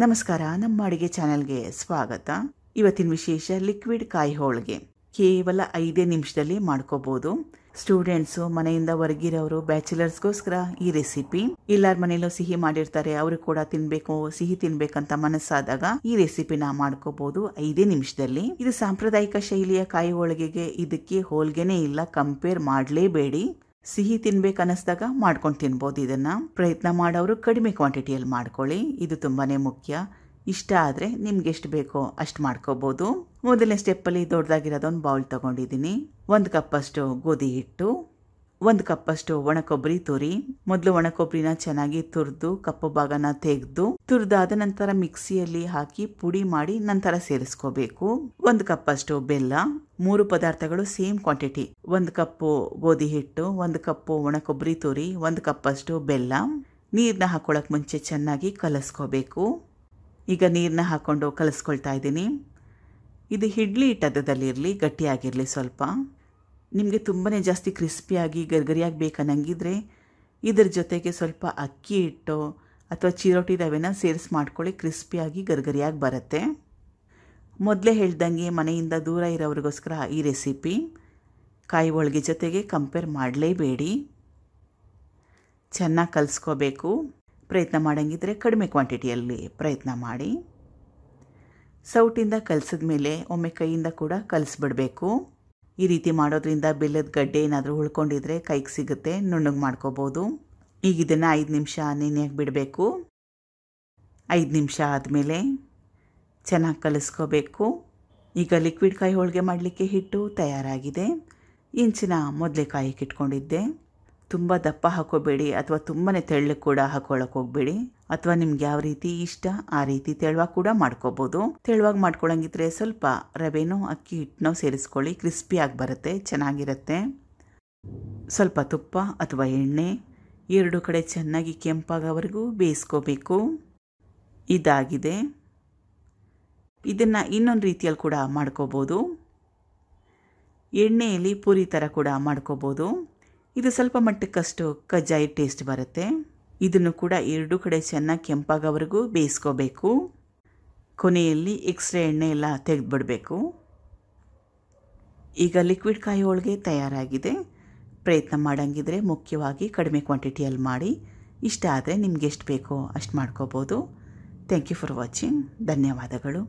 ನಮಸ್ಕಾರ ನಮ್ಮ ಅಡುಗೆ ಚಾನೆಲ್ಗೆ ಸ್ವಾಗತ ಇವತ್ತಿನ ವಿಶೇಷ ಲಿಕ್ವಿಡ್ ಕಾಯಿ ಹೋಳಿಗೆ ಕೇವಲ ಐದೇ ನಿಮಿಷದಲ್ಲಿ ಮಾಡ್ಕೋಬಹುದು ಸ್ಟೂಡೆಂಟ್ಸು ಮನೆಯಿಂದ ಹೊರಗಿರೋರು ಬ್ಯಾಚುಲರ್ಸ್ಗೋಸ್ಕರ ಈ ರೆಸಿಪಿ ಎಲ್ಲಾರ ಮನೆಯಲ್ಲೂ ಸಿಹಿ ಮಾಡಿರ್ತಾರೆ ಅವರು ಕೂಡ ತಿನ್ಬೇಕು ಸಿಹಿ ತಿನ್ಬೇಕಂತ ಮನಸ್ಸಾದಾಗ ಈ ರೆಸಿಪಿನ ಮಾಡ್ಕೋಬಹುದು ಐದೇ ನಿಮಿಷದಲ್ಲಿ ಇದು ಸಾಂಪ್ರದಾಯಿಕ ಶೈಲಿಯ ಕಾಯಿ ಹೋಳಿಗೆಗೆ ಇದಕ್ಕೆ ಹೋಳಿಗೆನೇ ಇಲ್ಲ ಕಂಪೇರ್ ಮಾಡಲೇಬೇಡಿ ಸಿಹಿ ತಿನ್ಬೇಕು ಅನ್ನಿಸ್ದಾಗ ಮಾಡ್ಕೊಂಡು ತಿನ್ಬೋದು ಇದನ್ನು ಪ್ರಯತ್ನ ಮಾಡೋರು ಕಡಿಮೆ ಕ್ವಾಂಟಿಟಿಯಲ್ಲಿ ಮಾಡ್ಕೊಳ್ಳಿ ಇದು ತುಂಬಾ ಮುಖ್ಯ ಇಷ್ಟ ಆದರೆ ನಿಮ್ಗೆ ಎಷ್ಟು ಬೇಕೋ ಅಷ್ಟು ಮಾಡ್ಕೋಬೋದು ಮೊದಲನೇ ಸ್ಟೆಪ್ಪಲ್ಲಿ ದೊಡ್ಡದಾಗಿರೋದೊಂದು ಬೌಲ್ ತೊಗೊಂಡಿದ್ದೀನಿ ಒಂದು ಕಪ್ಪಷ್ಟು ಗೋಧಿ ಹಿಟ್ಟು ಒಂದು ಕಪ್ಪಷ್ಟು ಕೊಬ್ಬರಿ ತುರಿ ಮೊದಲು ಕೊಬ್ಬರಿನ ಚೆನ್ನಾಗಿ ತುರಿದು ಕಪ್ಪು ಭಾಗನ ತೆಗೆದು ತುರಿದಾದ ನಂತರ ಮಿಕ್ಸಿಯಲ್ಲಿ ಹಾಕಿ ಪುಡಿ ಮಾಡಿ ನಂತರ ಸೇರಿಸ್ಕೋಬೇಕು ಒಂದು ಕಪ್ಪಷ್ಟು ಬೆಲ್ಲ ಮೂರು ಪದಾರ್ಥಗಳು ಸೇಮ್ ಕ್ವಾಂಟಿಟಿ ಒಂದು ಕಪ್ಪು ಗೋಧಿ ಹಿಟ್ಟು ಒಂದು ಕಪ್ಪು ಕೊಬ್ಬರಿ ತುರಿ ಒಂದು ಕಪ್ಪಷ್ಟು ಬೆಲ್ಲ ನೀರನ್ನ ಹಾಕೊಳ್ಳೋಕೆ ಮುಂಚೆ ಚೆನ್ನಾಗಿ ಕಲಸ್ಕೋಬೇಕು ಈಗ ನೀರನ್ನ ಹಾಕೊಂಡು ಕಲಸ್ಕೊಳ್ತಾ ಇದ್ದೀನಿ ಇದು ಇಡ್ಲಿ ಹಿಟ್ಟದಲ್ಲಿರಲಿ ಗಟ್ಟಿಯಾಗಿರಲಿ ಸ್ವಲ್ಪ ನಿಮಗೆ ತುಂಬಾ ಜಾಸ್ತಿ ಕ್ರಿಸ್ಪಿಯಾಗಿ ಗರ್ಗರಿಯಾಗಿ ಬೇಕನ್ನಂಗಿದ್ರೆ ಇದ್ರ ಜೊತೆಗೆ ಸ್ವಲ್ಪ ಅಕ್ಕಿ ಹಿಟ್ಟು ಅಥವಾ ಚಿರೋಟಿ ರವೆನ ಸೇರಿಸಿ ಮಾಡ್ಕೊಳ್ಳಿ ಕ್ರಿಸ್ಪಿಯಾಗಿ ಗರ್ಗರಿಯಾಗಿ ಬರುತ್ತೆ ಮೊದಲೇ ಹೇಳ್ದಂಗೆ ಮನೆಯಿಂದ ದೂರ ಇರೋರಿಗೋಸ್ಕರ ಈ ರೆಸಿಪಿ ಕಾಯಿ ಹೋಳಿಗೆ ಜೊತೆಗೆ ಕಂಪೇರ್ ಮಾಡಲೇಬೇಡಿ ಚೆನ್ನಾಗಿ ಕಲಿಸ್ಕೋಬೇಕು ಪ್ರಯತ್ನ ಮಾಡೋಂಗಿದ್ರೆ ಕಡಿಮೆ ಕ್ವಾಂಟಿಟಿಯಲ್ಲಿ ಪ್ರಯತ್ನ ಮಾಡಿ ಸೌಟಿಂದ ಕಲಸಿದ ಮೇಲೆ ಒಮ್ಮೆ ಕೈಯಿಂದ ಕೂಡ ಕಲಿಸ್ಬಿಡಬೇಕು ಈ ರೀತಿ ಮಾಡೋದ್ರಿಂದ ಬಿಲ್ಲದ ಗಡ್ಡೆ ಏನಾದರೂ ಉಳ್ಕೊಂಡಿದ್ರೆ ಕೈಗೆ ಸಿಗುತ್ತೆ ನುಣ್ಣಗೆ ಮಾಡ್ಕೋಬೋದು ಈಗ ಇದನ್ನು ಐದು ನಿಮಿಷ ನೆನೆಯಾಗಿ ಬಿಡಬೇಕು ಐದು ನಿಮಿಷ ಆದಮೇಲೆ ಚೆನ್ನಾಗಿ ಕಲಿಸ್ಕೋಬೇಕು ಈಗ ಲಿಕ್ವಿಡ್ ಕಾಯಿ ಹೋಳಿಗೆ ಮಾಡಲಿಕ್ಕೆ ಹಿಟ್ಟು ತಯಾರಾಗಿದೆ ಇಂಚಿನ ಮೊದಲೇ ಮೊದಲೆಕಾಯಿಗೆ ಇಟ್ಕೊಂಡಿದ್ದೆ ತುಂಬ ದಪ್ಪ ಹಾಕೋಬೇಡಿ ಅಥವಾ ತುಂಬನೇ ತೆಳ್ಳಗೆ ಕೂಡ ಹಾಕೊಳ್ಳೋಕೆ ಹೋಗಬೇಡಿ ಅಥವಾ ನಿಮ್ಗೆ ಯಾವ ರೀತಿ ಇಷ್ಟ ಆ ರೀತಿ ತೆಳುವಾಗಿ ಕೂಡ ಮಾಡ್ಕೋಬಹುದು ತೆಳುವಾಗಿ ಮಾಡ್ಕೊಳಂಗಿದ್ರೆ ಸ್ವಲ್ಪ ರವೆನೋ ಅಕ್ಕಿ ಹಿಟ್ಟನೋ ಸೇರಿಸ್ಕೊಳ್ಳಿ ಕ್ರಿಸ್ಪಿಯಾಗಿ ಬರುತ್ತೆ ಚೆನ್ನಾಗಿರುತ್ತೆ ಸ್ವಲ್ಪ ತುಪ್ಪ ಅಥವಾ ಎಣ್ಣೆ ಎರಡು ಕಡೆ ಚೆನ್ನಾಗಿ ಕೆಂಪಾಗವರೆಗೂ ಬೇಯಿಸ್ಕೋಬೇಕು ಇದಾಗಿದೆ ಇದನ್ನು ಇನ್ನೊಂದು ರೀತಿಯಲ್ಲಿ ಕೂಡ ಮಾಡ್ಕೋಬೋದು ಎಣ್ಣೆಯಲ್ಲಿ ಪೂರಿ ಥರ ಕೂಡ ಮಾಡ್ಕೋಬೋದು ಇದು ಸ್ವಲ್ಪ ಮಟ್ಟಕ್ಕಷ್ಟು ಕಜ್ಜಾಯಿ ಟೇಸ್ಟ್ ಬರುತ್ತೆ ಇದನ್ನು ಕೂಡ ಎರಡೂ ಕಡೆ ಚೆನ್ನಾಗಿ ಕೆಂಪಾಗೋವರೆಗೂ ಬೇಯಿಸ್ಕೋಬೇಕು ಕೊನೆಯಲ್ಲಿ ಎಕ್ಸ್ರೇ ಎಣ್ಣೆ ಎಲ್ಲ ತೆಗೆದುಬಿಡಬೇಕು ಈಗ ಲಿಕ್ವಿಡ್ ಕಾಯಿ ಹೋಳಿಗೆ ತಯಾರಾಗಿದೆ ಪ್ರಯತ್ನ ಮಾಡೋಂಗಿದ್ರೆ ಮುಖ್ಯವಾಗಿ ಕಡಿಮೆ ಕ್ವಾಂಟಿಟಿಯಲ್ಲಿ ಮಾಡಿ ಇಷ್ಟ ಆದರೆ ನಿಮ್ಗೆ ಎಷ್ಟು ಬೇಕೋ ಅಷ್ಟು ಮಾಡ್ಕೋಬೋದು ಥ್ಯಾಂಕ್ ಯು ಫಾರ್ ವಾಚಿಂಗ್ ಧನ್ಯವಾದಗಳು